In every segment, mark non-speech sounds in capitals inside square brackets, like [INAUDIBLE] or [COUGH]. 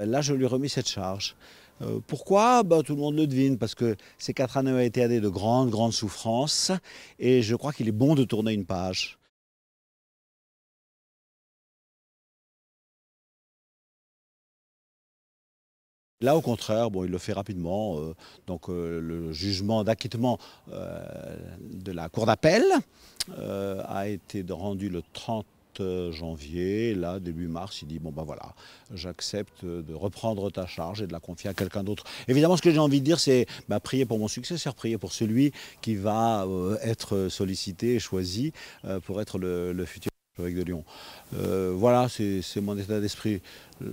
Là, je lui ai remis cette charge. Euh, pourquoi bah, Tout le monde le devine, parce que ces quatre années ont été années de grandes, grandes souffrances, et je crois qu'il est bon de tourner une page. Là, au contraire, bon, il le fait rapidement. Euh, donc, euh, le jugement d'acquittement de la cour d'appel a été rendu le 30 euh, janvier. là, début mars, il dit Bon, ben voilà, j'accepte de reprendre ta charge et de la confier à quelqu'un d'autre. Évidemment, ce que j'ai envie de dire, c'est bah, prier pour mon successeur, prier pour celui qui va euh, être sollicité et choisi euh, pour être le futur avec de Lyon. Euh, voilà, c'est mon état d'esprit.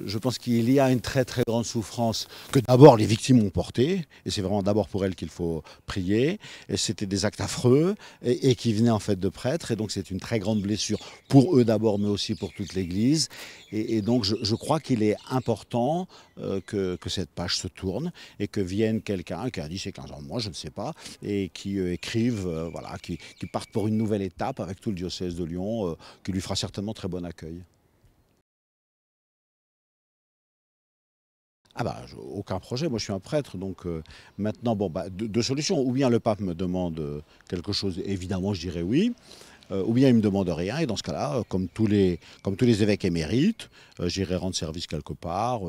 Je pense qu'il y a une très très grande souffrance que d'abord les victimes ont portée, et c'est vraiment d'abord pour elles qu'il faut prier, et c'était des actes affreux, et, qui venaient en fait de prêtres, et donc c'est une très grande blessure pour eux d'abord, mais aussi pour toute l'Église, et, donc je, crois qu'il est important euh, que, cette page se tourne, et que vienne quelqu'un qui a 10 et 15 ans de moi, je ne sais pas, et qui écrivent, euh, écrive, voilà, qui, partent parte pour une nouvelle étape avec tout le diocèse de Lyon, qui lui fera certainement très bon accueil. Ah bah, aucun projet, moi je suis un prêtre, donc euh, maintenant, bon, bah, deux, solutions. Ou bien le pape me demande euh, quelque chose, évidemment je dirais oui, euh, ou bien ils me demandent rien. Et dans ce cas-là, euh, comme tous les, comme tous les évêques émérites, euh, j'irai rendre service quelque part.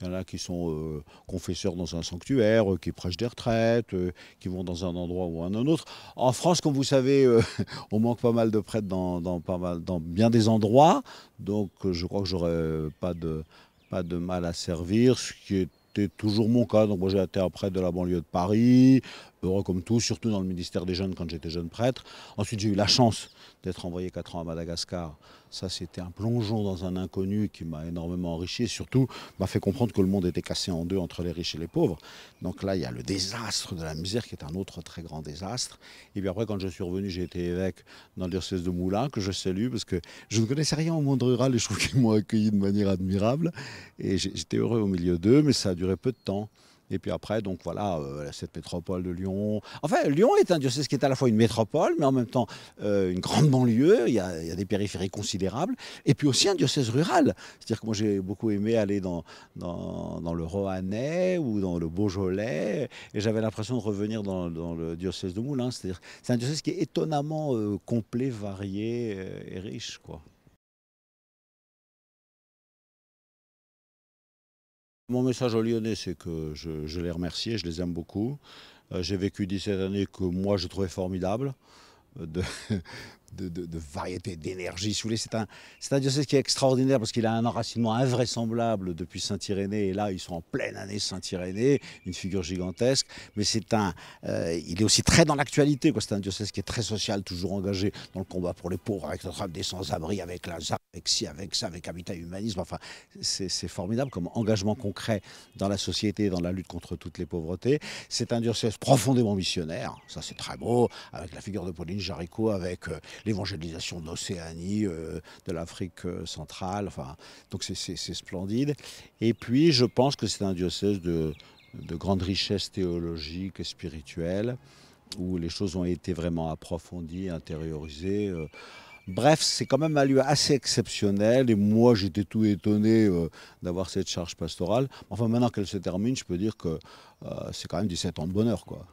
Il y en a qui sont confesseurs dans un sanctuaire, qui prêchent des retraites, qui vont dans un endroit ou un autre. En France, comme vous savez, [LAUGHS] on manque pas mal de prêtres dans, pas mal, dans bien des endroits. Donc, je crois que j'aurais pas de, pas de mal à servir, ce qui était toujours mon cas. Donc moi j'ai été un prêtre de la banlieue de Paris, heureux comme tout, surtout dans le ministère des Jeunes quand j'étais jeune prêtre. Ensuite, j'ai eu la chance d'être envoyé 4 ans à Madagascar. Ça, c'était un plongeon dans un inconnu qui m'a énormément enrichi et surtout m'a fait comprendre que le monde était cassé en deux entre les riches et les pauvres. Donc là, il y a le désastre de la misère qui est un autre très grand désastre. Et puis après, quand je suis revenu, j'ai été évêque dans le diocèse de Moulins, que je salue parce que je ne connaissais rien au monde rural et je trouve qu'ils m'ont accueilli de manière admirable. Et j'étais heureux au milieu d'eux, mais ça a duré peu de temps. Et puis après, donc voilà, cette euh, métropole de Lyon. Enfin, Lyon est un diocèse qui est à la fois une métropole, mais en même temps euh, une grande banlieue. Il y, a, des périphéries considérables. Et puis aussi un diocèse rural. C'est-à-dire que moi, j'ai beaucoup aimé aller dans, dans, le Roannais ou dans le Beaujolais. Et j'avais l'impression de revenir dans, le diocèse de Moulins. C'est-à-dire c'est un diocèse qui est étonnamment euh, complet, varié et riche, quoi. Mon message aux Lyonnais, c'est que je, les remercie, je les aime beaucoup. Euh, j'ai vécu 17 années que moi je trouvais formidable. Euh, [LAUGHS] de, variété, d'énergie. Si c'est un, un, diocèse qui est extraordinaire parce qu'il a un enracinement invraisemblable depuis Saint-Irénée. Et là, ils sont en pleine année Saint-Irénée, une figure gigantesque. Mais c'est un, euh, il est aussi très dans l'actualité. C'est un diocèse qui est très social, toujours engagé dans le combat pour les pauvres, avec notre des sans-abri, avec la avec ci, avec ça, avec Habitat Humanisme. Enfin, c'est formidable comme engagement concret dans la société, dans la lutte contre toutes les pauvretés. C'est un diocèse profondément missionnaire. Ça, c'est très beau, avec la figure de Pauline Jaricot, avec... Euh, l'évangélisation d'Océanie, euh, de l'Afrique euh, centrale. Enfin, donc c'est splendide. Et puis je pense que c'est un diocèse de, grande richesse théologique et spirituelle, où les choses ont été vraiment approfondies, intériorisées. Euh. Bref, c'est quand même un lieu assez exceptionnel et moi j'étais tout étonné d'avoir cette charge pastorale. Enfin maintenant qu'elle se termine, je peux dire que c'est quand même 17 ans de bonheur. quoi.